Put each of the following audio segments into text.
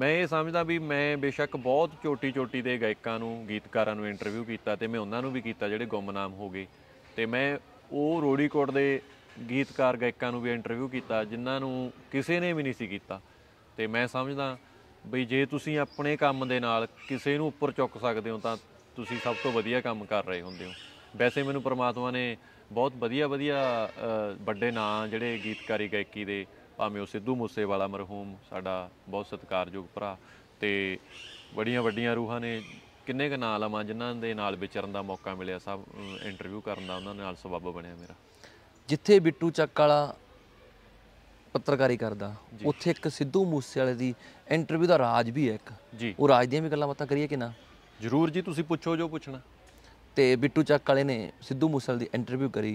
ਮੈਂ ਇਹ ਸਮਝਦਾ ਵੀ ਮੈਂ ਬੇਸ਼ੱਕ ਬਹੁਤ ਛੋਟੀ-ਛੋਟੀ ਦੇ ਗਾਇਕਾਂ ਨੂੰ ਗੀਤਕਾਰਾਂ ਨੂੰ ਇੰਟਰਵਿਊ ਕੀਤਾ ਤੇ ਮੈਂ ਉਹਨਾਂ ਨੂੰ ਵੀ ਕੀਤਾ ਜਿਹੜੇ ਗੁੰਮਨਾਮ ਹੋ ਗਏ ਤੇ ਮੈਂ ਉਹ ਰੋੜੀਕੋਟ ਦੇ ਗੀਤਕਾਰ ਗਾਇਕਾਂ ਨੂੰ ਵੀ ਇੰਟਰਵਿਊ ਕੀਤਾ ਜਿਨ੍ਹਾਂ ਨੂੰ ਕਿਸੇ ਨੇ ਵੀ ਨਹੀਂ ਸੀ ਕੀਤਾ ਤੇ ਮੈਂ ਸਮਝਦਾ ਬਈ ਜੇ ਤੁਸੀਂ ਆਪਣੇ ਕੰਮ ਦੇ ਨਾਲ ਕਿਸੇ ਨੂੰ ਉੱਪਰ ਚੁੱਕ ਸਕਦੇ ਹੋ ਤਾਂ ਤੁਸੀਂ ਸਭ ਤੋਂ ਵਧੀਆ ਕੰਮ ਕਰ ਰਹੇ ਹੁੰਦੇ ਹੋ ਵੈਸੇ ਮੈਨੂੰ ਪ੍ਰਮਾਤਮਾ ਨੇ ਬਹੁਤ ਵਧੀਆ ਵਧੀਆ ਵੱਡੇ ਨਾਂ ਜਿਹੜੇ ਗੀਤਕਾਰੀ ਗਾਇਕੀ ਦੇ ਭਾਵੇਂ ਉਹ ਸਿੱਧੂ ਮੂਸੇਵਾਲਾ ਮਰਹੂਮ ਸਾਡਾ ਬਹੁਤ ਸਤਿਕਾਰਯੋਗ ਭਰਾ ਤੇ ਬੜੀਆਂ ਵੱਡੀਆਂ ਰੂਹਾਂ ਨੇ ਕਿੰਨੇ ਕ ਨਾਂ ਲਵਾਂ ਜਿਨ੍ਹਾਂ ਦੇ ਨਾਲ ਵਿਚਰਨ ਦਾ ਮੌਕਾ ਮਿਲਿਆ ਸਭ ਇੰਟਰਵਿਊ ਕਰਨ ਦਾ ਉਹਨਾਂ ਨਾਲ ਸਬੱਬ ਬਣਿਆ ਮੇਰਾ ਜਿੱਥੇ ਬਿੱਟੂ ਚੱਕ ਵਾਲਾ ਪੱਤਰਕਾਰੀ ਕਰਦਾ ਉੱਥੇ ਇੱਕ ਸਿੱਧੂ ਮੂਸੇ ਵਾਲੇ ਦੀ ਇੰਟਰਵਿਊ ਦਾ ਰਾਜ ਵੀ ਹੈ ਇੱਕ ਜੀ ਉਹ ਰਾਜ ਦੀਆਂ ਵੀ ਗੱਲਾਂ ਬਾਤਾਂ ਕਰੀਏ ਕਿ ਨਾ ਜ਼ਰੂਰ ਜੀ ਤੁਸੀਂ ਪੁੱਛੋ ਜੋ ਪੁੱਛਣਾ ਤੇ ਬਿੱਟੂ ਚੱਕ ਵਾਲੇ ਨੇ ਸਿੱਧੂ ਮੂਸੇ ਵਾਲੇ ਦੀ ਇੰਟਰਵਿਊ ਕਰੀ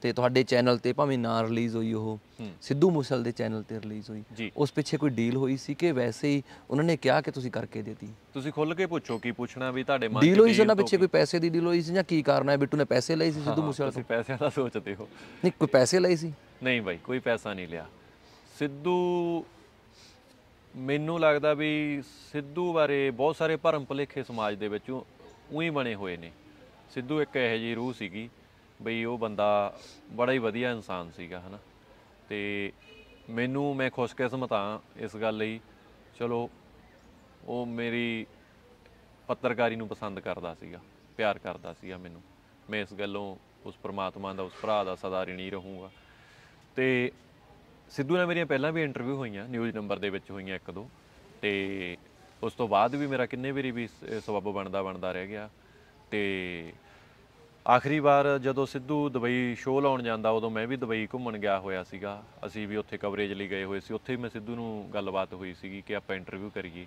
ਤੇ ਤੁਹਾਡੇ ਚੈਨਲ ਤੇ ਭਾਵੇਂ ਨਾ ਰਿਲੀਜ਼ ਹੋਈ ਉਹ ਸਿੱਧੂ ਮੂਸੇਵਾਲ ਦੇ ਚੈਨਲ ਤੇ ਰਿਲੀਜ਼ ਹੋਈ ਉਸ ਪਿੱਛੇ ਕੋਈ ਡੀਲ ਹੋਈ ਸੀ ਕਿ ਵੈਸੇ ਹੀ ਉਹਨਾਂ ਨੇ ਕਿਹਾ ਕਿ ਤੁਸੀਂ ਕਰਕੇ ਦੇਤੀ ਤੁਸੀਂ ਖੁੱਲ ਕੇ ਪੁੱਛੋ ਕੀ ਪੁੱਛਣਾ ਵੀ ਤੁਹਾਡੇ ਮਨ ਡੀਲ ਹੋਈ ਸੀ ਉਹਨਾਂ ਪਿੱਛੇ ਕੋਈ ਪੈਸੇ ਦੀ ਡੀਲ ਹੋਈ ਸੀ ਜਾਂ ਕੀ ਕਾਰਨ ਹੈ ਬਿੱਟੂ ਨੇ ਪੈਸੇ ਲਏ ਸੀ ਸਿੱਧੂ ਮੂਸੇਵਾਲ ਤੋਂ ਤੁਸੀਂ ਪੈਸਿਆਂ ਦਾ ਸੋਚਦੇ ਹੋ ਨਹੀਂ ਕੋਈ ਪੈਸੇ ਲਏ ਸੀ ਨਹੀਂ ਬਾਈ ਕੋਈ ਪੈਸਾ ਨਹੀਂ ਲਿਆ ਸਿੱਧੂ ਮੈਨੂੰ ਲੱਗਦਾ ਵੀ ਸਿੱਧੂ ਬਾਰੇ ਬਹੁਤ ਸਾਰੇ ਭਰਮ ਭੁਲੇਖੇ ਸਮਾਜ ਦੇ ਵਿੱਚ ਉਹੀ ਬਣੇ ਹੋਏ ਨੇ ਸਿੱਧੂ ਇੱਕ ਇਹੋ ਜਿਹੀ ਰੂਹ ਸੀਗੀ ਬਈ ਉਹ ਬੰਦਾ ਬੜਾ ਹੀ ਵਧੀਆ ਇਨਸਾਨ ਸੀਗਾ ਹਨਾ ਤੇ ਮੈਨੂੰ ਮੈਂ ਖੁਸ਼ਕਿਸਮਤ ਆ ਇਸ ਗੱਲ ਲਈ ਚਲੋ ਉਹ ਮੇਰੀ ਪੱਤਰਕਾਰੀ ਨੂੰ ਪਸੰਦ ਕਰਦਾ ਸੀਗਾ ਪਿਆਰ ਕਰਦਾ ਸੀਗਾ ਮੈਨੂੰ ਮੈਂ ਇਸ ਗੱਲੋਂ ਉਸ ਪ੍ਰਮਾਤਮਾ ਦਾ ਉਸ ਭਰਾ ਦਾ ਸਦਾ ਰਿਣੀ ਰਹੂੰਗਾ ਤੇ ਸਿੱਧੂ ਨਾਲ ਮੇਰੀਆਂ ਪਹਿਲਾਂ ਵੀ ਇੰਟਰਵਿਊ ਹੋਈਆਂ ਨਿਊਜ਼ ਨੰਬਰ ਦੇ ਵਿੱਚ ਹੋਈਆਂ ਇੱਕ ਦੋ ਤੇ ਉਸ ਤੋਂ ਬਾਅਦ ਵੀ ਮੇਰਾ ਕਿੰਨੇ ਵਾਰੀ ਵੀ ਸਬੱਬ ਬਣਦਾ ਬਣਦਾ ਰਹਿ ਗਿਆ ਤੇ ਆਖਰੀ ਵਾਰ ਜਦੋਂ ਸਿੱਧੂ ਦੁਬਈ ਸ਼ੋਅ ਲਾਉਣ ਜਾਂਦਾ ਉਦੋਂ ਮੈਂ ਵੀ ਦੁਬਈ ਘੁੰਮਣ ਗਿਆ ਹੋਇਆ ਸੀਗਾ ਅਸੀਂ ਵੀ ਉੱਥੇ ਕਵਰੇਜ ਲਈ ਗਏ ਹੋਏ ਸੀ ਉੱਥੇ ਹੀ ਮੈਂ ਸਿੱਧੂ ਨੂੰ ਗੱਲਬਾਤ ਹੋਈ ਸੀਗੀ ਕਿ ਆਪਾਂ ਇੰਟਰਵਿਊ ਕਰੀਏ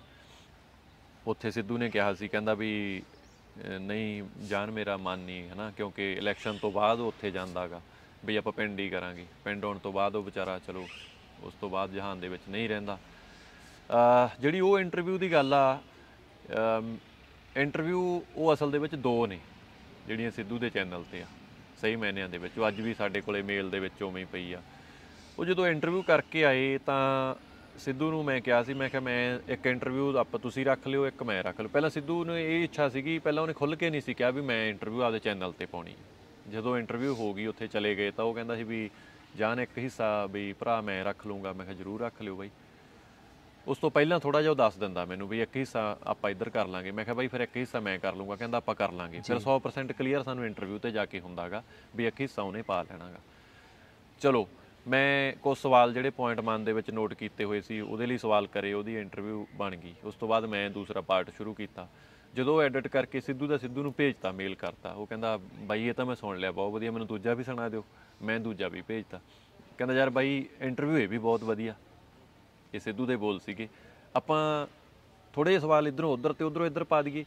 ਉੱਥੇ ਸਿੱਧੂ ਨੇ ਕਿਹਾ ਸੀ ਕਹਿੰਦਾ ਵੀ ਨਹੀਂ ਜਾਨ ਮੇਰਾ ਮਨ ਨਹੀਂ ਹੈ ਨਾ ਕਿਉਂਕਿ ਇਲੈਕਸ਼ਨ ਤੋਂ ਬਾਅਦ ਉੱਥੇ ਜਾਂਦਾਗਾ ਵੀ ਆਪਾਂ ਪਿੰਡ ਹੀ ਕਰਾਂਗੇ ਪਿੰਡ ਆਉਣ ਤੋਂ ਬਾਅਦ ਉਹ ਵਿਚਾਰਾ ਚਲੋ ਉਸ ਤੋਂ ਬਾਅਦ ਜਹਾਨ ਦੇ ਵਿੱਚ ਨਹੀਂ ਰਹਿੰਦਾ ਜਿਹੜੀ ਉਹ ਇੰਟਰਵਿਊ ਦੀ ਗੱਲ ਆ ਇੰਟਰਵਿਊ ਉਹ ਅਸਲ ਦੇ ਵਿੱਚ ਦੋ ਨੇ ਜਿਹੜੀਆਂ ਸਿੱਧੂ ਦੇ ਚੈਨਲ ਤੇ ਆ ਸਹੀ ਮੈਨਿਆਂ ਦੇ ਵਿੱਚ ਉਹ ਅੱਜ ਵੀ ਸਾਡੇ ਕੋਲੇ ਮੇਲ ਦੇ ਵਿੱਚ ਉਵੇਂ ਹੀ ਪਈ ਆ ਉਹ ਜਦੋਂ ਇੰਟਰਵਿਊ ਕਰਕੇ ਆਏ ਤਾਂ ਸਿੱਧੂ ਨੂੰ ਮੈਂ ਕਿਹਾ ਸੀ ਮੈਂ ਕਿਹਾ ਮੈਂ ਇੱਕ ਇੰਟਰਵਿਊ ਆਪਾਂ ਤੁਸੀਂ ਰੱਖ ਲਿਓ ਇੱਕ ਮੈਂ ਰੱਖ ਲਿਓ ਪਹਿਲਾਂ ਸਿੱਧੂ ਨੂੰ ਇਹ ਇੱਛਾ ਸੀਗੀ ਪਹਿਲਾਂ ਉਹਨੇ ਖੁੱਲ ਕੇ ਨਹੀਂ ਸੀ ਕਿਹਾ ਵੀ ਮੈਂ ਇੰਟਰਵਿਊ ਆਪਦੇ ਚੈਨਲ ਤੇ ਪਾਉਣੀ ਜਦੋਂ ਇੰਟਰਵਿਊ ਹੋ ਗਈ ਉੱਥੇ ਚਲੇ ਗਏ ਤਾਂ ਉਹ ਕਹਿੰਦਾ ਸੀ ਵੀ ਜਾਨ ਇੱਕ ਹਿੱਸਾ ਵੀ ਭਰਾ ਮੈਂ ਰੱਖ ਲੂੰਗਾ ਮੈਂ ਕਿਹਾ ਜ਼ਰੂਰ ਰੱਖ ਲਿਓ ਬਾਈ ਉਸ ਤੋਂ ਪਹਿਲਾਂ ਥੋੜਾ ਜਿਹਾ ਉਹ ਦੱਸ ਦਿੰਦਾ ਮੈਨੂੰ ਵੀ ਇੱਕ ਹਿੱਸਾ ਆਪਾਂ ਇੱਧਰ ਕਰ ਲਾਂਗੇ ਮੈਂ ਕਿਹਾ ਬਾਈ ਫਿਰ ਇੱਕ ਹਿੱਸਾ ਮੈਂ ਕਰ ਲੂੰਗਾ ਕਹਿੰਦਾ ਆਪਾਂ ਕਰ ਲਾਂਗੇ ਫਿਰ 100% ਕਲੀਅਰ ਸਾਨੂੰ ਇੰਟਰਵਿਊ ਤੇ ਜਾ ਕੇ ਹੁੰਦਾਗਾ ਵੀ ਇੱਕ ਹਿੱਸਾ ਉਹਨੇ ਪਾ ਲੈਣਾਗਾ ਚਲੋ ਮੈਂ ਕੋ ਸਵਾਲ ਜਿਹੜੇ ਪੁਆਇੰਟ ਮਨ ਦੇ ਵਿੱਚ ਨੋਟ ਕੀਤੇ ਹੋਏ ਸੀ ਉਹਦੇ ਲਈ ਸਵਾਲ ਕਰੇ ਉਹਦੀ ਇੰਟਰਵਿਊ ਬਣ ਗਈ ਉਸ ਤੋਂ ਬਾਅਦ ਮੈਂ ਦੂਸਰਾ ਪਾਰਟ ਸ਼ੁਰੂ ਕੀਤਾ ਜਦੋਂ ਐਡਿਟ ਕਰਕੇ ਸਿੱਧੂ ਦਾ ਸਿੱਧੂ ਨੂੰ ਭੇਜਤਾ ਮੇਲ ਕਰਤਾ ਉਹ ਕਹਿੰਦਾ ਬਾਈ ਇਹ ਤਾਂ ਮੈਂ ਸੁਣ ਲਿਆ ਬਹੁਤ ਵਧੀਆ ਮੈਨੂੰ ਦੂਜਾ ਵੀ ਸੁਣਾ ਦਿਓ ਮੈਂ ਦੂਜਾ ਵੀ ਭੇਜਤਾ ਕਹਿੰਦਾ ਯਾਰ ਬਾਈ ਇੰਟਰਵਿਊ ਇਹ ਵੀ ਬਹੁਤ ਵਧੀਆ ਇਹ ਸਿੱਧੂ ਦੇ ਬੋਲ ਸੀਗੇ ਆਪਾਂ ਥੋੜੇ ਜਿਹਾ ਸਵਾਲ ਇਧਰੋਂ ਉਧਰ ਤੇ ਉਧਰੋਂ ਇਧਰ ਪਾ ਦਈਏ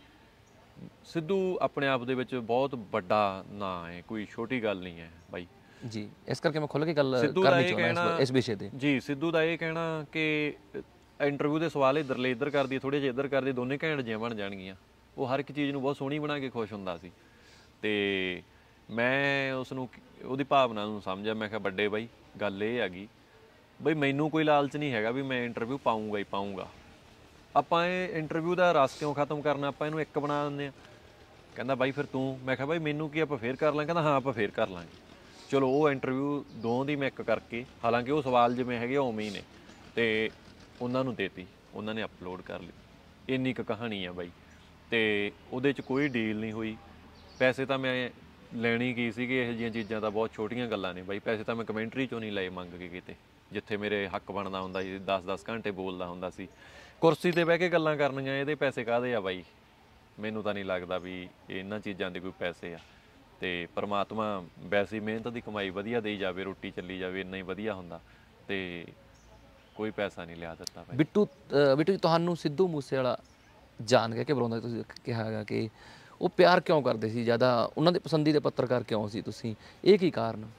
ਸਿੱਧੂ ਆਪਣੇ ਆਪ ਦੇ ਵਿੱਚ ਬਹੁਤ ਵੱਡਾ ਨਾਂ ਹੈ ਕੋਈ ਛੋਟੀ ਗੱਲ ਨਹੀਂ ਹੈ ਬਾਈ ਜੀ ਇਸ ਕਰਕੇ ਮੈਂ ਖੁੱਲ ਕੇ ਗੱਲ ਕਰਨੀ ਚਾਹੁੰਦਾ ਇਸ ਵਿਸ਼ੇ ਤੇ ਜੀ ਸਿੱਧੂ ਦਾ ਇਹ ਕਹਿਣਾ ਕਿ ਇੰਟਰਵਿਊ ਦੇ ਸਵਾਲ ਇਧਰਲੇ ਇਧਰ ਕਰਦੀ ਥੋੜੇ ਜਿਹਾ ਇਧਰ ਕਰਦੀ ਦੋਨੇ ਘੈਂਟ ਜਿਹਾ ਬਣ ਜਾਣਗੀਆਂ ਉਹ ਹਰ ਇੱਕ ਚੀਜ਼ ਨੂੰ ਬਹੁਤ ਸੋਹਣੀ ਬਣਾ ਕੇ ਖੁਸ਼ ਹੁੰਦਾ ਸੀ ਤੇ ਮੈਂ ਉਸ ਨੂੰ ਉਹਦੀ ਭਾਵਨਾ ਨੂੰ ਸਮਝਿਆ ਮੈਂ ਕਿਹਾ ਵੱਡੇ ਬਾਈ ਗੱਲ ਇਹ ਆ ਗਈ ਬਈ ਮੈਨੂੰ ਕੋਈ ਲਾਲਚ ਨਹੀਂ ਹੈਗਾ ਵੀ ਮੈਂ ਇੰਟਰਵਿਊ ਪਾਉਂਗਾ ਹੀ ਪਾਉਂਗਾ ਆਪਾਂ ਇਹ ਇੰਟਰਵਿਊ ਦਾ ਰਸ ਕਿਉਂ ਖਤਮ ਕਰਨਾ ਆਪਾਂ ਇਹਨੂੰ ਇੱਕ ਬਣਾ ਦਿੰਦੇ ਆ ਕਹਿੰਦਾ ਬਾਈ ਫਿਰ ਤੂੰ ਮੈਂ ਕਿਹਾ ਬਾਈ ਮੈਨੂੰ ਕੀ ਆਪਾਂ ਫੇਰ ਕਰ ਲਾਂ ਕਹਿੰਦਾ ਹਾਂ ਆਪਾਂ ਫੇਰ ਕਰ ਲਾਂਗੇ ਚਲੋ ਉਹ ਇੰਟਰਵਿਊ ਦੋ ਦੀ ਮੈਂ ਇੱਕ ਕਰਕੇ ਹਾਲਾਂਕਿ ਉਹ ਸਵਾਲ ਜਿਵੇਂ ਹੈਗੇ ਉਵੇਂ ਹੀ ਨੇ ਤੇ ਉਹਨਾਂ ਨੂੰ ਦੇਤੀ ਉਹਨਾਂ ਨੇ ਅਪਲੋਡ ਕਰ ਲਈ ਇੰਨੀ ਕੁ ਕਹਾਣੀ ਆ ਬਾਈ ਤੇ ਉਹਦੇ 'ਚ ਕੋਈ ਡੀਲ ਨਹੀਂ ਹੋਈ ਪੈਸੇ ਤਾਂ ਮੈਂ ਲੈਣੀ ਕੀ ਸੀਗੇ ਇਹ ਜੀਆਂ ਚੀਜ਼ਾਂ ਤਾਂ ਬਹੁਤ ਛੋਟੀਆਂ ਗੱਲਾਂ ਨੇ ਬਾਈ ਪੈਸੇ ਤਾਂ ਮੈਂ ਕਮੈਂਟਰੀ ਚੋਂ ਨਹੀਂ ਲਏ ਮੰਗ ਕੇ ਕਿਤੇ ਜਿੱਥੇ ਮੇਰੇ ਹੱਕ ਬਣਦਾ ਹੁੰਦਾ ਸੀ 10-10 ਘੰਟੇ ਬੋਲਦਾ ਹੁੰਦਾ ਸੀ ਕੁਰਸੀ ਤੇ ਬਹਿ ਕੇ ਗੱਲਾਂ ਕਰਨੀਆਂ ਇਹਦੇ ਪੈਸੇ ਕਾਦੇ ਆ ਬਾਈ ਮੈਨੂੰ ਤਾਂ ਨਹੀਂ ਲੱਗਦਾ ਵੀ ਇਹਨਾਂ ਚੀਜ਼ਾਂ ਦੇ ਕੋਈ ਪੈਸੇ ਆ ਤੇ ਪ੍ਰਮਾਤਮਾ ਵੈਸੀ ਮਿਹਨਤ ਦੀ ਕਮਾਈ ਵਧੀਆ ਦੇਈ ਜਾਵੇ ਰੋਟੀ ਚੱਲੀ ਜਾਵੇ ਇੰਨਾ ਹੀ ਵਧੀਆ ਹੁੰਦਾ ਤੇ ਕੋਈ ਪੈਸਾ ਨਹੀਂ ਲਿਆ ਦਿੱਤਾ ਬਾਈ ਬਿੱਟੂ ਬਿੱਟੂ ਤੁਹਾਨੂੰ ਸਿੱਧੂ ਮੂਸੇ ਵਾਲਾ ਜਾਣ ਕੇ ਕਿ ਬਰੋਂਦਾ ਤੁਸੀਂ ਕਿਹਾ ਹੈਗਾ ਕਿ ਉਹ ਪਿਆਰ ਕਿਉਂ ਕਰਦੇ ਸੀ ਜਿਆਦਾ ਉਹਨਾਂ ਦੇ ਪਸੰਦੀਦੇ ਪੱਤਰਕਾਰ ਕਿਉਂ ਸੀ ਤੁਸੀਂ ਇਹ ਕੀ ਕਾਰਨ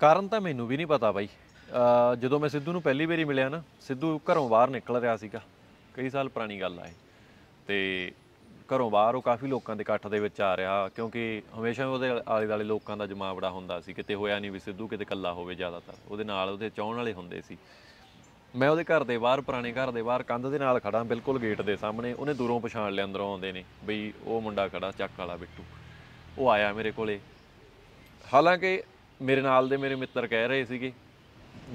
ਕਾਰਨ ਤਾਂ ਮੈਨੂੰ ਵੀ ਨਹੀਂ ਪਤਾ ਬਾਈ ਜਦੋਂ ਮੈਂ ਸਿੱਧੂ ਨੂੰ ਪਹਿਲੀ ਵਾਰੀ ਮਿਲਿਆ ਨਾ ਸਿੱਧੂ ਘਰੋਂ ਬਾਹਰ ਨਿਕਲ ਰਿਹਾ ਸੀਗਾ ਕਈ ਸਾਲ ਪੁਰਾਣੀ ਗੱਲ ਆ ਇਹ ਤੇ ਘਰੋਂ ਬਾਹਰ ਉਹ ਕਾਫੀ ਲੋਕਾਂ ਦੇ ਇਕੱਠ ਦੇ ਵਿੱਚ ਆ ਰਿਹਾ ਕਿਉਂਕਿ ਹਮੇਸ਼ਾ ਉਹਦੇ ਆਲੇ ਦਾਲੇ ਲੋਕਾਂ ਦਾ ਜਮਾਅ ਬੜਾ ਹੁੰਦਾ ਸੀ ਕਿਤੇ ਹੋਇਆ ਨਹੀਂ ਵੀ ਸਿੱਧੂ ਕਿਤੇ ਇਕੱਲਾ ਹੋਵੇ ਜ਼ਿਆਦਾਤਰ ਉਹਦੇ ਨਾਲ ਉਹਦੇ ਚਾਹਣ ਵਾਲੇ ਹੁੰਦੇ ਸੀ ਮੈਂ ਉਹਦੇ ਘਰ ਦੇ ਬਾਹਰ ਪੁਰਾਣੇ ਘਰ ਦੇ ਬਾਹਰ ਕੰਧ ਦੇ ਨਾਲ ਖੜਾ ਬਿਲਕੁਲ ਗੇਟ ਦੇ ਸਾਹਮਣੇ ਉਹਨੇ ਦੂਰੋਂ ਪਛਾਣ ਲਿਆ ਅੰਦਰੋਂ ਆਉਂਦੇ ਨੇ ਬਈ ਉਹ ਮੁੰਡਾ ਖੜਾ ਚੱਕ ਵਾਲਾ ਬਿੱਟੂ ਉਹ ਆਇਆ ਮੇਰੇ ਕੋਲੇ ਹਾਲਾਂਕਿ ਮੇਰੇ ਨਾਲ ਦੇ ਮੇਰੇ ਮਿੱਤਰ ਕਹਿ ਰਹੇ ਸੀਗੇ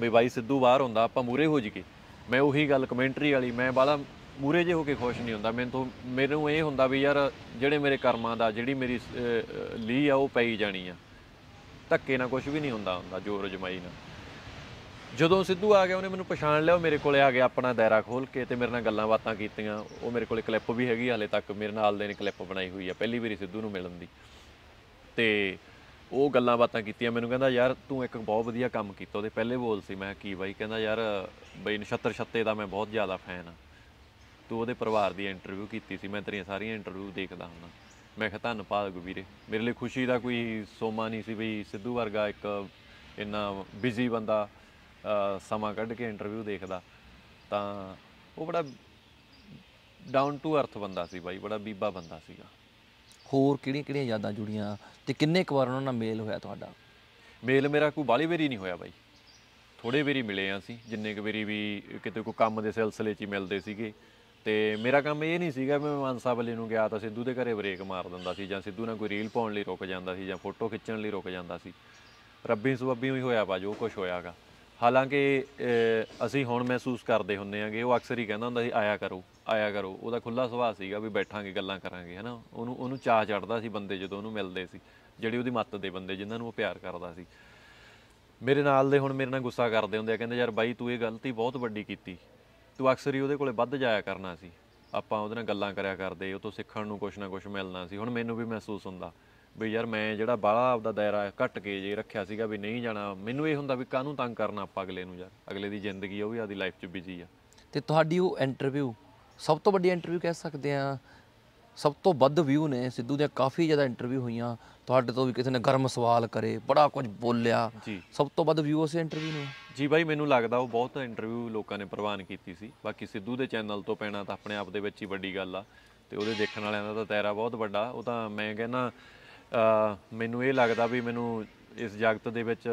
ਵੀ ਬਾਈ ਸਿੱਧੂ ਬਾਹਰ ਹੁੰਦਾ ਆਪਾਂ ਮੂਰੇ ਹੋ ਜਿਕੇ ਮੈਂ ਉਹੀ ਗੱਲ ਕਮੈਂਟਰੀ ਵਾਲੀ ਮੈਂ ਬਾਲਾ ਮੂਰੇ ਜੇ ਹੋ ਕੇ ਖੁਸ਼ ਨਹੀਂ ਹੁੰਦਾ ਮੈਨੂੰ ਮੈਨੂੰ ਇਹ ਹੁੰਦਾ ਵੀ ਯਾਰ ਜਿਹੜੇ ਮੇਰੇ ਕਰਮਾਂ ਦਾ ਜਿਹੜੀ ਮੇਰੀ ਲੀ ਆ ਉਹ ਪਈ ਜਾਣੀ ਆ ਧੱਕੇ ਨਾਲ ਕੁਝ ਵੀ ਨਹੀਂ ਹੁੰਦਾ ਹੁੰਦਾ ਜੋਰ ਜਮਾਈ ਨਾਲ ਜਦੋਂ ਸਿੱਧੂ ਆ ਗਿਆ ਉਹਨੇ ਮੈਨੂੰ ਪਛਾਣ ਲਿਆ ਉਹ ਮੇਰੇ ਕੋਲੇ ਆ ਗਿਆ ਆਪਣਾ ਦਾਇਰਾ ਖੋਲ ਕੇ ਤੇ ਮੇਰੇ ਨਾਲ ਗੱਲਾਂ ਬਾਤਾਂ ਕੀਤੀਆਂ ਉਹ ਮੇਰੇ ਕੋਲੇ ਕਲਿੱਪ ਵੀ ਹੈਗੀ ਹਾਲੇ ਤੱਕ ਮੇਰੇ ਨਾਲ ਦੇ ਨੇ ਕਲਿੱਪ ਬਣਾਈ ਹੋਈ ਆ ਪਹਿਲੀ ਵਾਰੀ ਸਿੱਧੂ ਨੂੰ ਮਿਲਣ ਦੀ ਤੇ ਉਹ ਗੱਲਾਂ ਬਾਤਾਂ ਕੀਤੀਆਂ ਮੈਨੂੰ ਕਹਿੰਦਾ ਯਾਰ ਤੂੰ ਇੱਕ ਬਹੁਤ ਵਧੀਆ ਕੰਮ ਕੀਤਾ ਉਹਦੇ ਪਹਿਲੇ ਬੋਲ ਸੀ ਮੈਂ ਕੀ ਬਾਈ ਕਹਿੰਦਾ ਯਾਰ ਬਈ ਨਛੱਤਰ ਛੱਤੇ ਦਾ ਮੈਂ ਬਹੁਤ ਜ਼ਿਆਦਾ ਫੈਨ ਆ ਤੂੰ ਉਹਦੇ ਪਰਿਵਾਰ ਦੀ ਇੰਟਰਵਿਊ ਕੀਤੀ ਸੀ ਮੈਂ ਤੇਰੀਆਂ ਸਾਰੀਆਂ ਇੰਟਰਵਿਊ ਦੇਖਦਾ ਹੁੰਦਾ ਮੈਂ ਕਿਹਾ ਧੰਨਵਾਦ ਗੁਬੀਰੇ ਮੇਰੇ ਲਈ ਖੁਸ਼ੀ ਦਾ ਕੋਈ ਸੋਮਾ ਨਹੀਂ ਸੀ ਬਈ ਸਿੱਧੂ ਵਰਗਾ ਇੱਕ ਇੰਨਾ ਬਿਜ਼ੀ ਬੰਦਾ ਸਮਾਂ ਕੱਢ ਕੇ ਇੰਟਰਵਿਊ ਦੇਖਦਾ ਤਾਂ ਉਹ ਬੜਾ ਡਾਊਨ ਟੂ ਅਰਥ ਬੰਦਾ ਸੀ ਬਾਈ ਬੜਾ ਬੀਬਾ ਬੰਦਾ ਸੀਗਾ ਹੋਰ ਕਿਹੜੀਆਂ-ਕਿਹੜੀਆਂ ਯਾਦਾਂ ਜੁੜੀਆਂ ਤੇ ਕਿੰਨੇ ਕੁ ਵਾਰ ਉਹਨਾਂ ਨਾਲ ਮੇਲ ਹੋਇਆ ਤੁਹਾਡਾ ਮੇਲ ਮੇਰਾ ਕੋਈ ਬਾਲੀ ਵੇਰੀ ਨਹੀਂ ਹੋਇਆ ਬਾਈ ਥੋੜੇ ਵੇਰੀ ਮਿਲੇ ਆ ਸੀ ਜਿੰਨੇ ਕੁ ਵੇਰੀ ਵੀ ਕਿਤੇ ਕੋਈ ਕੰਮ ਦੇ ਸਿਲਸਿਲੇ 'ਚ ਮਿਲਦੇ ਸੀਗੇ ਤੇ ਮੇਰਾ ਕੰਮ ਇਹ ਨਹੀਂ ਸੀਗਾ ਮੈਂ ਮਾਨਸਾ ਵੱਲੇ ਨੂੰ ਗਿਆ ਤਾਂ ਸਿੱਧੂ ਦੇ ਘਰੇ ਬ੍ਰੇਕ ਮਾਰ ਦਿੰਦਾ ਸੀ ਜਾਂ ਸਿੱਧੂ ਨਾਲ ਕੋਈ ਰੀਲ ਪਾਉਣ ਲਈ ਰੁਕ ਜਾਂਦਾ ਸੀ ਜਾਂ ਫੋਟੋ ਖਿੱਚਣ ਲਈ ਰੁਕ ਜਾਂਦਾ ਸੀ ਰੱਬੀ ਸੁਭਾਬੀ ਹੀ ਹੋਇਆ ਬਾ ਜੋ ਕੁਝ ਹੋਇਆਗਾ ਹਾਲਾਂਕਿ ਅਸੀਂ ਹੁਣ ਮਹਿਸੂਸ ਕਰਦੇ ਹੁੰਨੇ ਹਾਂਗੇ ਉਹ ਅਕਸਰ ਹੀ ਕਹਿੰਦਾ ਹੁੰਦਾ ਸੀ ਆਇਆ ਕਰੋ ਆਇਆ ਕਰੋ ਉਹਦਾ ਖੁੱਲਾ ਸੁਭਾਅ ਸੀਗਾ ਵੀ ਬੈਠਾਂਗੇ ਗੱਲਾਂ ਕਰਾਂਗੇ ਹਨਾ ਉਹਨੂੰ ਉਹਨੂੰ ਚਾਹ ਚੜਦਾ ਸੀ ਬੰਦੇ ਜਦੋਂ ਉਹਨੂੰ ਮਿਲਦੇ ਸੀ ਜਿਹੜੇ ਉਹਦੀ ਮੱਤ ਦੇ ਬੰਦੇ ਜਿਨ੍ਹਾਂ ਨੂੰ ਉਹ ਪਿਆਰ ਕਰਦਾ ਸੀ ਮੇਰੇ ਨਾਲ ਦੇ ਹੁਣ ਮੇਰੇ ਨਾਲ ਗੁੱਸਾ ਕਰਦੇ ਹੁੰਦੇ ਆ ਕਹਿੰਦੇ ਯਾਰ ਬਾਈ ਤੂੰ ਇਹ ਗਲਤੀ ਬਹੁਤ ਵੱਡੀ ਕੀਤੀ ਤੂੰ ਅਕਸਰ ਹੀ ਉਹਦੇ ਕੋਲੇ ਵੱਧ ਜਾਇਆ ਕਰਨਾ ਸੀ ਆਪਾਂ ਉਹਦੇ ਨਾਲ ਗੱਲਾਂ ਕਰਿਆ ਕਰਦੇ ਉਹ ਤੋਂ ਸਿੱਖਣ ਨੂੰ ਕੁਝ ਨਾ ਕੁਝ ਮਿਲਣਾ ਸੀ ਹੁਣ ਮੈਨੂੰ ਵੀ ਮਹਿਸੂਸ ਹੁੰਦਾ ਵੀ ਯਾਰ ਮੈਂ ਜਿਹੜਾ ਬਾਹਲਾ ਆਪਦਾ ਦਾਇਰਾ ਘੱਟ ਕੇ ਜੇ ਰੱਖਿਆ ਸੀਗਾ ਵੀ ਨਹੀਂ ਜਾਣਾ ਮੈਨੂੰ ਇਹ ਹੁੰਦਾ ਵੀ ਕਾਹਨੂੰ ਤੰਗ ਕਰਨਾ ਆਪਾਂ ਅਗਲੇ ਨੂੰ ਯਾਰ ਅਗਲੇ ਦੀ ਜ਼ਿੰਦਗੀ ਉਹ ਵੀ ਆਦੀ ਲਾਈਫ 'ਚ ਬਿਜ਼ੀ ਆ ਤੇ ਤੁਹਾਡੀ ਉਹ ਇੰਟਰਵਿਊ ਸਭ ਤੋਂ ਵੱਡੀ ਇੰਟਰਵਿਊ ਕਹਿ ਸਕਦੇ ਆ ਸਭ ਤੋਂ ਵੱਧ ਵਿਊ ਨੇ ਸਿੱਧੂ ਦੇ ਕਾਫੀ ਜ਼ਿਆਦਾ ਇੰਟਰਵਿਊ ਹੋਈਆਂ ਤੁਹਾਡੇ ਤੋਂ ਵੀ ਕਿਸੇ ਨੇ ਗਰਮ ਸਵਾਲ ਕਰੇ ਬੜਾ ਕੁਝ ਬੋਲਿਆ ਸਭ ਤੋਂ ਵੱਧ ਵਿਊ ਉਸ ਇੰਟਰਵਿਊ ਨੂੰ ਜੀ ਬਾਈ ਮੈਨੂੰ ਲੱਗਦਾ ਉਹ ਬਹੁਤ ਇੰਟਰਵਿਊ ਲੋਕਾਂ ਨੇ ਪ੍ਰਵਾਨ ਕੀਤੀ ਸੀ ਬਾਕੀ ਸਿੱਧੂ ਦੇ ਚੈਨਲ ਤੋਂ ਪੈਣਾ ਤਾਂ ਆਪਣੇ ਆਪ ਦੇ ਵਿੱਚ ਹੀ ਵੱਡੀ ਗੱਲ ਆ ਤੇ ਉਹਦੇ ਦੇਖਣ ਵਾਲਿਆਂ ਦਾ ਤਾਂ ਤੈਰਾ ਬਹੁਤ ਵੱਡਾ ਉਹ ਤਾਂ ਮੈਂ ਕਹਿੰਦਾ ਮੈਨੂੰ ਇਹ ਲੱਗਦਾ ਵੀ ਮੈਨੂੰ ਇਸ ਜਗਤ ਦੇ ਵਿੱਚ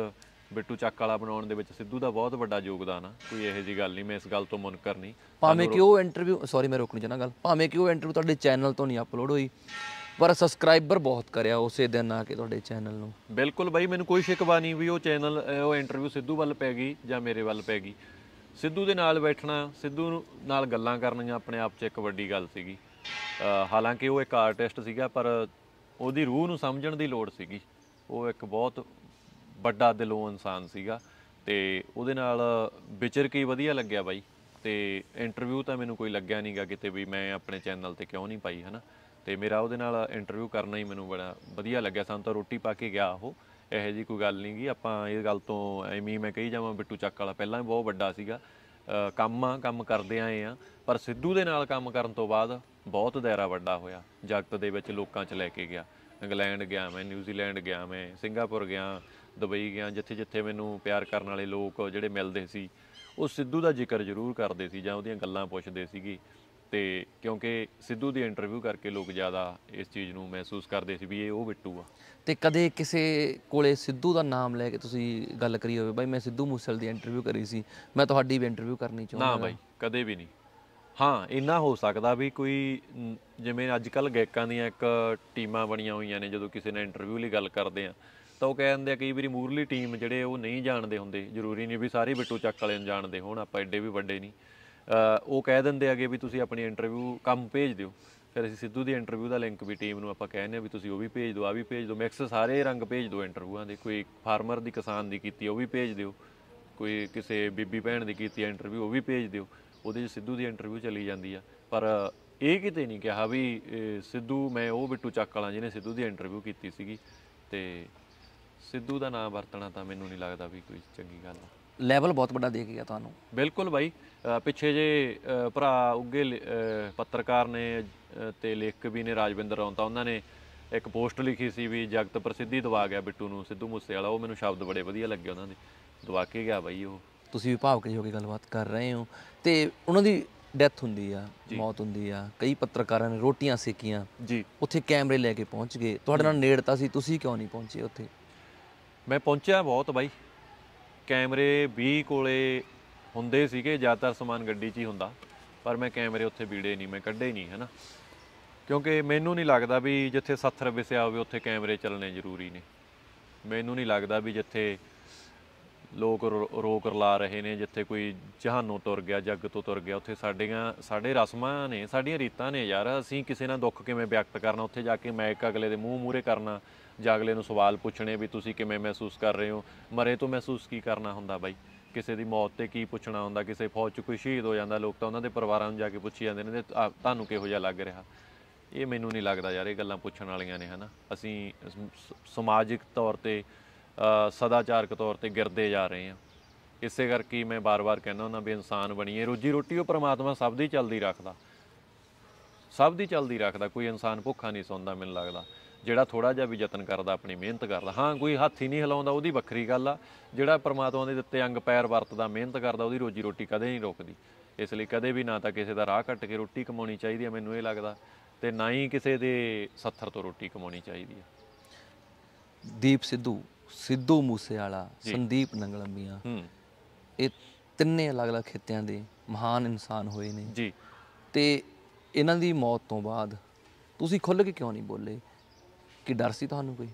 ਬਿੱਟੂ ਚੱਕ ਵਾਲਾ ਬਣਾਉਣ ਦੇ ਵਿੱਚ ਸਿੱਧੂ ਦਾ ਬਹੁਤ ਵੱਡਾ ਯੋਗਦਾਨ ਆ ਕੋਈ ਇਹੋ ਜੀ ਗੱਲ ਨਹੀਂ ਮੈਂ ਇਸ ਗੱਲ ਤੋਂ ਮੁਨਕਰ ਨਹੀਂ ਭਾਵੇਂ ਕਿ ਉਹ ਇੰਟਰਵਿਊ ਸੌਰੀ ਮੈਂ ਰੋਕਣੀ ਚਾਹਣਾ ਗੱਲ ਭਾਵੇਂ ਕਿ ਉਹ ਇੰਟਰਵਿਊ ਤੁਹਾਡੇ ਚੈਨਲ ਤੋਂ ਨਹੀਂ ਅਪਲੋਡ ਹੋਈ ਪਰ ਸਬਸਕ੍ਰਾਈਬਰ ਬਹੁਤ ਕਰਿਆ ਉਸੇ ਦਿਨ ਆ ਕੇ ਤੁਹਾਡੇ ਚੈਨਲ ਨੂੰ ਬਿਲਕੁਲ ਬਾਈ ਮੈਨੂੰ ਕੋਈ ਸ਼ਿਕਵਾ ਨਹੀਂ ਵੀ ਉਹ ਚੈਨਲ ਉਹ ਇੰਟਰਵਿਊ ਸਿੱਧੂ ਵੱਲ ਪੈ ਗਈ ਜਾਂ ਮੇਰੇ ਵੱਲ ਪੈ ਗਈ ਸਿੱਧੂ ਦੇ ਨਾਲ ਬੈਠਣਾ ਸਿੱਧੂ ਨਾਲ ਗੱਲਾਂ ਕਰਨੀਆਂ ਆਪਣੇ ਆਪ 'ਚ ਇੱਕ ਵੱਡੀ ਗੱਲ ਸੀਗੀ ਹਾਲਾਂਕਿ ਉਹ ਇੱਕ ਆਰਟਿਸਟ ਸੀਗਾ ਪਰ ਉਹਦੀ ਰੂਹ ਨੂੰ ਸਮਝਣ ਦੀ ਲੋੜ ਸੀਗੀ ਉਹ ਇੱਕ ਬਹੁਤ ਵੱਡਾ ਦਿਲੋਂ ਇਨਸਾਨ ਸੀਗਾ ਤੇ ਉਹਦੇ ਨਾਲ ਵਿਚਰ ਕੇ ਵਧੀਆ ਲੱਗਿਆ ਬਾਈ ਤੇ ਇੰਟਰਵਿਊ ਤਾਂ ਮੈਨੂੰ ਕੋਈ ਲੱਗਿਆ ਨਹੀਂਗਾ ਕਿਤੇ ਵੀ ਮੈਂ ਆਪਣੇ ਚੈਨਲ ਤੇ ਕਿਉਂ ਨਹੀਂ ਪਾਈ ਹਨਾ ਤੇ ਮੇਰਾ ਉਹਦੇ ਨਾਲ ਇੰਟਰਵਿਊ ਕਰਨਾ ਹੀ ਮੈਨੂੰ ਬੜਾ ਵਧੀਆ ਲੱਗਿਆ ਸਾਨੂੰ ਤਾਂ ਰੋਟੀ ਪਾ ਕੇ ਗਿਆ ਉਹ ਇਹੋ ਜੀ ਕੋਈ ਗੱਲ ਨਹੀਂ ਗਈ ਆਪਾਂ ਇਹ ਗੱਲ ਤੋਂ ਐਵੇਂ ਮੈਂ ਕਹੀ ਜਾਵਾਂ ਬਿੱਟੂ ਚੱਕ ਵਾਲਾ ਪਹਿਲਾਂ ਵੀ ਬਹੁਤ ਵੱਡਾ ਸੀਗਾ ਕੰਮ ਆ ਕੰਮ ਕਰਦੇ ਆਏ ਆ ਪਰ ਸਿੱਧੂ ਦੇ ਨਾਲ ਕੰਮ ਕਰਨ ਤੋਂ ਬਾਅਦ ਬਹੁਤ ਦਾਇਰਾ ਵੱਡਾ ਹੋਇਆ ਜਗਤ ਦੇ ਵਿੱਚ ਲੋਕਾਂ 'ਚ ਲੈ ਕੇ ਗਿਆ ਇੰਗਲੈਂਡ ਗਿਆ ਮੈਂ ਨਿਊਜ਼ੀਲੈਂਡ ਗਿਆ ਮੈਂ ਸਿੰਗਾਪੁਰ ਗਿਆ ਦੁਬਈ ਗਿਆ ਜਿੱਥੇ ਜਿੱਥੇ ਮੈਨੂੰ ਪਿਆਰ ਕਰਨ ਵਾਲੇ ਲੋਕ ਜਿਹੜੇ ਮਿਲਦੇ ਸੀ ਉਹ ਸਿੱਧੂ ਦਾ ਜ਼ਿਕਰ ਜ਼ਰੂਰ ਕਰਦੇ ਸੀ ਜਾਂ ਉਹਦੀਆਂ ਗੱਲਾਂ ਪੁੱਛਦੇ ਸੀਗੇ ਤੇ ਕਿਉਂਕਿ ਸਿੱਧੂ ਦੀ ਇੰਟਰਵਿਊ ਕਰਕੇ ਲੋਕ ਜ਼ਿਆਦਾ ਇਸ ਚੀਜ਼ ਨੂੰ ਮਹਿਸੂਸ ਕਰਦੇ ਸੀ ਵੀ ਇਹ ਉਹ ਬਿੱਟੂ ਆ ਤੇ ਕਦੇ ਕਿਸੇ ਕੋਲੇ ਸਿੱਧੂ ਦਾ ਨਾਮ ਲੈ ਕੇ ਤੁਸੀਂ ਗੱਲ ਕਰੀ ਹੋਵੇ ਬਾਈ ਮੈਂ ਸਿੱਧੂ ਮੂਸੇਵਾਲੇ ਦੀ ਇੰਟਰਵਿਊ ਕਰੀ ਸੀ ਮੈਂ ਤੁਹਾਡੀ ਵੀ ਇੰਟਰਵਿਊ ਕਰਨੀ ਚਾਹੁੰਦਾ ਨਾ ਬਾਈ ਕਦੇ ਵੀ ਨਹੀਂ ਹਾਂ ਇੰਨਾ ਹੋ ਸਕਦਾ ਵੀ ਕੋਈ ਜਿਵੇਂ ਅੱਜ ਕੱਲ ਗਾਇਕਾਂ ਦੀਆਂ ਇੱਕ ਟੀਮਾਂ ਬਣੀਆਂ ਹੋਈਆਂ ਨੇ ਜਦੋਂ ਕਿਸੇ ਨਾਲ ਇੰਟਰਵਿਊ ਲਈ ਗੱਲ ਕਰਦੇ ਆ ਤਾਂ ਉਹ ਕਹਿ ਜਾਂਦੇ ਆ ਕਈ ਵਾਰੀ ਮੂਰਲੀ ਟੀਮ ਜਿਹੜੇ ਉਹ ਨਹੀਂ ਜਾਣਦੇ ਹੁੰਦੇ ਜ਼ਰੂਰੀ ਨਹੀਂ ਵੀ ਸਾਰੇ ਬਿੱਟੂ ਚੱਕ ਵਾਲੇ ਜਾਣਦੇ ਹੋਣ ਆਪਾਂ ਐਡੇ ਵੀ ਵੱਡੇ ਨਹੀਂ ਉਹ ਕਹਿ ਦਿੰਦੇ ਆਗੇ ਵੀ ਤੁਸੀਂ ਆਪਣੀ ਇੰਟਰਵਿਊ ਕੰਮ ਭੇਜ ਦਿਓ ਫਿਰ ਅਸੀਂ ਸਿੱਧੂ ਦੀ ਇੰਟਰਵਿਊ ਦਾ ਲਿੰਕ ਵੀ ਟੀਮ ਨੂੰ ਆਪਾਂ ਕਹਿੰਦੇ ਆ ਵੀ ਤੁਸੀਂ ਉਹ ਵੀ ਭੇਜ ਦਿਓ ਆ ਵੀ ਭੇਜ ਦਿਓ ਮਿਕਸ ਸਾਰੇ ਰੰਗ ਭੇਜ ਦਿਓ ਇੰਟਰਵਿਊਆਂ ਦੇ ਕੋਈ ਫਾਰਮਰ ਦੀ ਕਿਸਾਨ ਦੀ ਕੀਤੀ ਉਹ ਵੀ ਭੇਜ ਦਿਓ ਕੋਈ ਕਿਸੇ ਬੀਬੀ ਭੈਣ ਦੀ ਕੀਤੀ ਇੰਟਰਵਿਊ ਉਹ ਵੀ ਭੇਜ ਦਿਓ ਉਹਦੇ 'ਚ ਸਿੱਧੂ ਦੀ ਇੰਟਰਵਿਊ ਚੱਲੀ ਜਾਂਦੀ ਆ ਪਰ ਇਹ ਕਿਤੇ ਨਹੀਂ ਕਿਹਾ ਵੀ ਸਿੱਧੂ ਮੈਂ ਉਹ ਬਿੱਟੂ ਚੱਕ ਵਾਲਾ ਜਿਹਨੇ ਸਿੱਧੂ ਦੀ ਇੰਟਰਵਿਊ ਕੀਤੀ ਸੀਗੀ ਤੇ ਸਿੱਧੂ ਦਾ ਨਾਮ ਵਰਤਣਾ ਤਾਂ ਮੈਨੂੰ ਨਹੀਂ ਲੱਗਦਾ ਵੀ ਕੋਈ ਚੰਗੀ ਗੱਲ ਆ ਲੈਵਲ ਬਹੁਤ ਵੱਡਾ ਦੇ ਗਿਆ ਤੁਹਾਨੂੰ ਬਿਲਕੁਲ ਬਾਈ ਪਿੱਛੇ ਜੇ ਭਰਾ ਉੱਗੇ ਪੱਤਰਕਾਰ ਨੇ ਤੇ ਲੇਖਕ ਵੀ ਨੇ ਰਾਜਵਿੰਦਰ ਰੌਂਤਾ ਉਹਨਾਂ ਨੇ ਇੱਕ ਪੋਸਟ ਲਿਖੀ ਸੀ ਵੀ ਜਗਤ ਪ੍ਰਸਿੱਧੀ ਦਵਾ ਗਿਆ ਬਿੱਟੂ ਨੂੰ ਸਿੱਧੂ ਵਾਲਾ ਉਹ ਮੈਨੂੰ ਸ਼ਬਦ ਬੜੇ ਵਧੀਆ ਲੱਗੇ ਉਹਨਾਂ ਦੇ ਦਵਾ ਕੇ ਗਿਆ ਬਾਈ ਉਹ ਤੁਸੀਂ ਵੀ ਭਾਵਕ ਹੋ ਕੇ ਗੱਲਬਾਤ ਕਰ ਰਹੇ ਹੋ ਤੇ ਉਹਨਾਂ ਦੀ ਡੈਥ ਹੁੰਦੀ ਆ ਮੌਤ ਹੁੰਦੀ ਆ ਕਈ ਪੱਤਰਕਾਰਾਂ ਨੇ ਰੋਟੀਆਂ ਸੇਕੀਆਂ ਜੀ ਉੱਥੇ ਕੈਮਰੇ ਲੈ ਕੇ ਪਹੁੰਚ ਗਏ ਤੁਹਾਡੇ ਨਾਲ ਨੇੜਤਾ ਸੀ ਤੁਸੀਂ ਕਿਉਂ ਨਹੀਂ ਪਹੁੰਚੇ ਉੱਥੇ ਮੈਂ ਪਹੁੰਚਿਆ ਬਹੁਤ ਬਾਈ ਕੈਮਰੇ ਵੀ ਕੋਲੇ ਹੁੰਦੇ ਸੀਗੇ ਜ਼ਿਆਦਾਤਰ ਸਮਾਨ ਗੱਡੀ 'ਚ ਹੀ ਹੁੰਦਾ ਪਰ ਮੈਂ ਕੈਮਰੇ ਉੱਥੇ ਵੀੜੇ ਨਹੀਂ ਮੈਂ ਕੱਢੇ ਨਹੀਂ ਹੈਨਾ ਕਿਉਂਕਿ ਮੈਨੂੰ ਨਹੀਂ ਲੱਗਦਾ ਵੀ ਜਿੱਥੇ 70 ਵਿਸਿਆ ਹੋਵੇ ਉੱਥੇ ਕੈਮਰੇ ਚੱਲਣੇ ਜ਼ਰੂਰੀ ਨੇ ਮੈਨੂੰ ਨਹੀਂ ਲੱਗਦਾ ਵੀ ਜਿੱਥੇ ਲੋਕ ਰੋ ਕਰਲਾ ਰਹੇ ਨੇ ਜਿੱਥੇ ਕੋਈ ਜਹਾਨੋਂ ਤੁਰ ਗਿਆ ਜੱਗ ਤੋਂ ਤੁਰ ਗਿਆ ਉੱਥੇ ਸਾਡੀਆਂ ਸਾਡੇ ਰਸਮਾਂ ਨੇ ਸਾਡੀਆਂ ਰੀਤਾਂ ਨੇ ਯਾਰ ਅਸੀਂ ਕਿਸੇ ਨਾਲ ਦੁੱਖ ਕਿਵੇਂ ਵਿਅਕਤ ਕਰਨਾ ਉੱਥੇ ਜਾ ਕੇ ਮੈਂ ਇੱਕ ਅਗਲੇ ਦੇ ਮੂੰਹ ਮੂਰੇ ਕਰਨਾ ਜਾਂ ਅਗਲੇ ਨੂੰ ਸਵਾਲ ਪੁੱਛਣੇ ਵੀ ਤੁਸੀਂ ਕਿਵੇਂ ਮਹਿਸੂਸ ਕਰ ਰਹੇ ਹੋ ਮਰੇ ਤੋਂ ਮਹਿਸੂਸ ਕੀ ਕਰਨਾ ਹੁੰਦਾ ਬਾਈ ਕਿਸੇ ਦੀ ਮੌਤ ਤੇ ਕੀ ਪੁੱਛਣਾ ਹੁੰਦਾ ਕਿਸੇ ਫੌਜ 'ਚ ਕੋਈ ਸ਼ਹੀਦ ਹੋ ਜਾਂਦਾ ਲੋਕ ਤਾਂ ਉਹਨਾਂ ਦੇ ਪਰਿਵਾਰਾਂ ਨੂੰ ਜਾ ਕੇ ਪੁੱਛੀ ਜਾਂਦੇ ਨੇ ਤੁਹਾਨੂੰ ਕਿਹੋ ਜਿਹਾ ਲੱਗ ਰਿਹਾ ਇਹ ਮੈਨੂੰ ਨਹੀਂ ਲੱਗਦਾ ਯਾਰ ਇਹ ਗੱਲਾਂ ਪੁੱਛਣ ਵਾਲੀਆਂ ਨੇ ਹਨਾ ਅਸੀਂ ਸਮਾਜਿਕ ਤੌਰ ਤੇ ਸਦਾਚਾਰਕ ਤੌਰ ਤੇ ਗਿਰਦੇ ਜਾ ਰਹੇ ਆ ਇਸੇ ਕਰਕੇ ਮੈਂ ਬਾਰ-ਬਾਰ ਕਹਿੰਦਾ ਨਾ ਵੀ ਇਨਸਾਨ ਬਣੀਏ ਰੋਜੀ ਰੋਟੀ ਉਹ ਪ੍ਰਮਾਤਮਾ ਸਭ ਦੀ ਚਲਦੀ ਰੱਖਦਾ ਸਭ ਦੀ ਚਲਦੀ ਰੱਖਦਾ ਕੋਈ ਇਨਸਾਨ ਭੁੱਖਾ ਨਹੀਂ ਸੌਂਦਾ ਮੈਨੂੰ ਲੱਗਦਾ ਜਿਹੜਾ ਥੋੜਾ ਜਿਹਾ ਵੀ ਯਤਨ ਕਰਦਾ ਆਪਣੀ ਮਿਹਨਤ ਕਰਦਾ ਹਾਂ ਕੋਈ ਹੱਥ ਹੀ ਨਹੀਂ ਹਿਲਾਉਂਦਾ ਉਹਦੀ ਵੱਖਰੀ ਗੱਲ ਆ ਜਿਹੜਾ ਪ੍ਰਮਾਤਮਾ ਦੇ ਦਿੱਤੇ ਅੰਗ ਪੈਰ ਵਰਤਦਾ ਮਿਹਨਤ ਕਰਦਾ ਉਹਦੀ ਰੋਜੀ ਰੋਟੀ ਕਦੇ ਨਹੀਂ ਰੁਕਦੀ ਇਸ ਲਈ ਕਦੇ ਵੀ ਨਾ ਤਾਂ ਕਿਸੇ ਦਾ ਰਾਹ ਕੱਟ ਕੇ ਰੋਟੀ ਕਮਾਉਣੀ ਚਾਹੀਦੀ ਹੈ ਮੈਨੂੰ ਇਹ ਲੱਗਦਾ ਤੇ ਨਾ ਹੀ ਕਿਸੇ ਦੇ ਸੱਥਰ ਤੋਂ ਰੋਟੀ ਕਮਾਉਣੀ ਚਾਹੀਦੀ ਹੈ ਦੀਪ ਸਿੱਧੂ ਸਿੱਧੂ ਮੂਸੇਵਾਲਾ ਸੰਦੀਪ ਨੰਗਲ ਇਹ ਤਿੰਨੇ ਅਲੱਗ-ਅਲੱਗ ਖੇਤਿਆਂ ਦੇ ਮਹਾਨ ਇਨਸਾਨ ਹੋਏ ਨੇ ਜੀ ਤੇ ਇਹਨਾਂ ਦੀ ਮੌਤ ਤੋਂ ਬਾਅਦ ਤੁਸੀਂ ਖੁੱਲ ਕੇ ਕਿਉਂ ਨਹੀਂ ਬੋਲੇ ਕਿ ਡਰ ਸੀ ਤੁਹਾਨੂੰ ਕੋਈ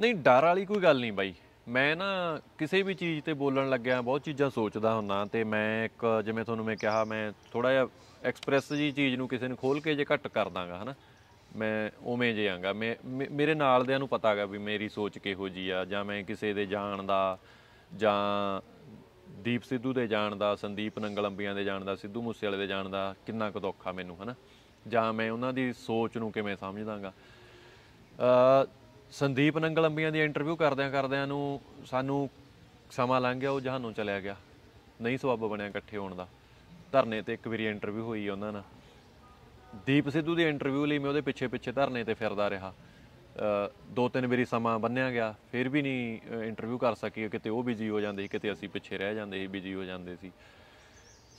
ਨਹੀਂ ਡਰ ਵਾਲੀ ਕੋਈ ਗੱਲ ਨਹੀਂ ਬਾਈ ਮੈਂ ਨਾ ਕਿਸੇ ਵੀ ਚੀਜ਼ ਤੇ ਬੋਲਣ ਲੱਗਿਆ ਬਹੁਤ ਚੀਜ਼ਾਂ ਸੋਚਦਾ ਹੁੰਦਾ ਤੇ ਮੈਂ ਇੱਕ ਜਿਵੇਂ ਤੁਹਾਨੂੰ ਮੈਂ ਕਿਹਾ ਮੈਂ ਥੋੜਾ ਜਿਹਾ ਐਕਸਪ੍ਰੈਸ ਜੀ ਚੀਜ਼ ਨੂੰ ਕਿਸੇ ਨੂੰ ਖੋਲ ਕੇ ਜੇ ਘੱਟ ਕਰ ਦਾਂਗਾ ਹਨਾ ਮੈਂ ਉਵੇਂ ਜੇ ਆਂਗਾ ਮੈਂ ਮੇਰੇ ਨਾਲ ਦਿਆਂ ਨੂੰ ਪਤਾ ਹੈਗਾ ਵੀ ਮੇਰੀ ਸੋਚ ਕਿਹੋ ਜੀ ਆ ਜਾਂ ਮੈਂ ਕਿਸੇ ਦੇ ਜਾਣ ਦਾ ਜਾਂ ਦੀਪ ਸਿੱਧੂ ਦੇ ਜਾਣ ਦਾ ਸੰਦੀਪ ਨੰਗਲੰਬੀਆਂ ਦੇ ਜਾਣ ਦਾ ਸਿੱਧੂ ਵਾਲੇ ਦੇ ਜਾਣ ਦਾ ਕਿੰਨਾ ਕੁ ਦੁੱਖਾ ਮੈਨੂੰ ਹਨਾ ਜਾਂ ਮੈਂ ਉਹਨਾਂ ਦੀ ਸੋਚ ਨੂੰ ਕਿਵੇਂ ਸਮਝਦਾਗਾ ਅ ਸੰਦੀਪ ਨੰਗਲੰਬੀਆਂ ਦੀ ਇੰਟਰਵਿਊ ਕਰਦਿਆਂ ਕਰਦਿਆਂ ਨੂੰ ਸਾਨੂੰ ਸਮਾਂ ਲੰਘ ਗਿਆ ਉਹ ਜਹਾਨੋਂ ਚਲਿਆ ਗਿਆ ਨਹੀਂ ਸਵਾਬ ਬਣਿਆ ਇਕੱਠੇ ਹੋਣ ਦਾ ਧਰਨੇ ਤੇ ਇੱਕ ਵਾਰੀ ਇੰਟਰਵਿਊ ਹੋਈ ਉਹਨਾਂ ਨਾਲ ਦੀਪ ਸਿੱਧੂ ਦੇ ਇੰਟਰਵਿਊ ਲਈ ਮੈਂ ਉਹਦੇ ਪਿੱਛੇ ਪਿੱਛੇ ਧਰਨੇ ਤੇ ਫਿਰਦਾ ਰਿਹਾ ਦੋ ਤਿੰਨ ਵਾਰੀ ਸਮਾਂ ਬੰਨਿਆ ਗਿਆ ਫਿਰ ਵੀ ਨਹੀਂ ਇੰਟਰਵਿਊ ਕਰ ਸਕੀ ਕਿਤੇ ਉਹ ਬਿਜੀ ਹੋ ਜਾਂਦੇ ਸੀ ਕਿਤੇ ਅਸੀਂ ਪਿੱਛੇ ਰਹਿ ਜਾਂਦੇ ਸੀ ਬਿਜੀ ਹੋ ਜਾਂਦੇ ਸੀ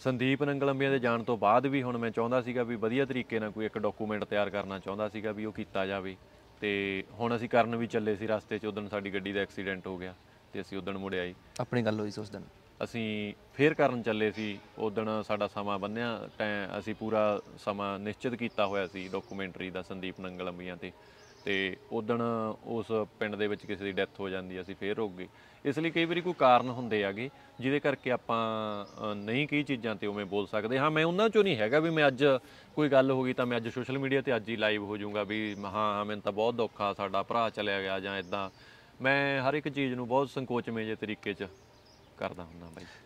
ਸੰਦੀਪ ਨੰਗਲੰਬੀਆਂ ਦੇ ਜਾਣ ਤੋਂ ਬਾਅਦ ਵੀ ਹੁਣ ਮੈਂ ਚਾਹੁੰਦਾ ਸੀਗਾ ਵੀ ਵਧੀਆ ਤਰੀਕੇ ਨਾਲ ਕੋਈ ਇੱਕ ਡਾਕੂਮੈਂਟ ਤਿਆਰ ਕਰਨਾ ਚਾਹੁੰਦਾ ਸੀਗਾ ਵੀ ਉਹ ਕੀਤਾ ਜਾਵੇ ਤੇ ਹੁਣ ਅਸੀਂ ਕਰਨ ਵੀ ਚੱਲੇ ਸੀ ਰਸਤੇ 'ਚ ਉਦੋਂ ਸਾਡੀ ਗੱਡੀ ਦਾ ਐਕਸੀਡੈਂਟ ਹੋ ਗਿਆ ਤੇ ਅਸੀਂ ਉਦੋਂ ਮੁੜ ਆਏ ਆਪਣੀ ਗੱਲ ਹੋਈ ਸੀ ਉਸ ਦਿਨ ਅਸੀਂ ਫੇਰ ਕਰਨ ਚੱਲੇ ਸੀ ਉਦੋਂ ਸਾਡਾ ਸਮਾਂ ਬੰਨਿਆ ਟਾਈਮ ਅਸੀਂ ਪੂਰਾ ਸਮਾਂ ਨਿਸ਼ਚਿਤ ਕੀਤਾ ਹੋਇਆ ਸੀ ਡਾਕੂਮੈਂਟਰੀ ਦਾ ਸੰਦੀਪ ਨੰਗਲ ਅੰਬੀਆਂ ਤੇ ਤੇ ਉਦੋਂ ਉਸ ਪਿੰਡ ਦੇ ਵਿੱਚ ਕਿਸੇ ਦੀ ਡੈਥ ਹੋ ਜਾਂਦੀ ਅਸੀਂ ਫੇਰ ਰੁਕ ਗਏ ਇਸ ਲਈ ਕਈ ਵਾਰੀ ਕੋਈ ਕਾਰਨ ਹੁੰਦੇ ਆਗੇ ਜਿਹਦੇ ਕਰਕੇ ਆਪਾਂ ਨਹੀਂ ਕਈ ਚੀਜ਼ਾਂ ਤੇ ਉਵੇਂ ਬੋਲ ਸਕਦੇ ਹਾਂ ਮੈਂ ਉਹਨਾਂ ਚੋਂ ਨਹੀਂ ਹੈਗਾ ਵੀ ਮੈਂ ਅੱਜ ਕੋਈ ਗੱਲ ਹੋ ਗਈ ਤਾਂ ਮੈਂ ਅੱਜ ਸੋਸ਼ਲ ਮੀਡੀਆ ਤੇ ਅੱਜ ਹੀ ਲਾਈਵ ਹੋ ਜਾਊਂਗਾ ਵੀ ਹਾਂ ਮੈਨੂੰ ਤਾਂ ਬਹੁਤ ਦੁੱਖ ਆ ਸਾਡਾ ਭਰਾ ਚਲਿਆ ਗਿਆ ਜਾਂ ਇਦਾਂ ਮੈਂ ਹਰ ਇੱਕ ਚੀਜ਼ ਨੂੰ ਬਹੁਤ ਸੰਕੋਚਮੇ ਜੇ ਤਰੀਕੇ 'ਚ ਕਰਦਾ ਹੁੰਦਾ ਬਾਈ